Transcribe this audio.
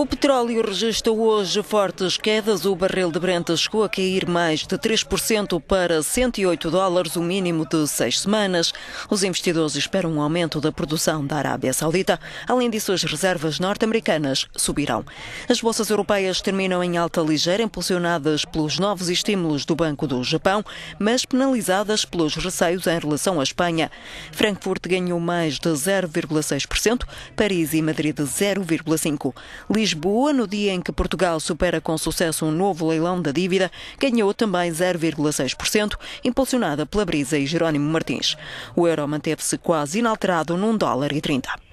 O petróleo registra hoje fortes quedas. O barril de Brent chegou a cair mais de 3% para 108 dólares, o mínimo de seis semanas. Os investidores esperam um aumento da produção da Arábia Saudita. Além disso, as reservas norte-americanas subirão. As bolsas europeias terminam em alta ligeira, impulsionadas pelos novos estímulos do Banco do Japão, mas penalizadas pelos receios em relação à Espanha. Frankfurt ganhou mais de 0,6%, Paris e Madrid 0,5%. Lisboa, no dia em que Portugal supera com sucesso um novo leilão da dívida, ganhou também 0,6%, impulsionada pela Brisa e Jerónimo Martins. O euro manteve-se quase inalterado num dólar e 30.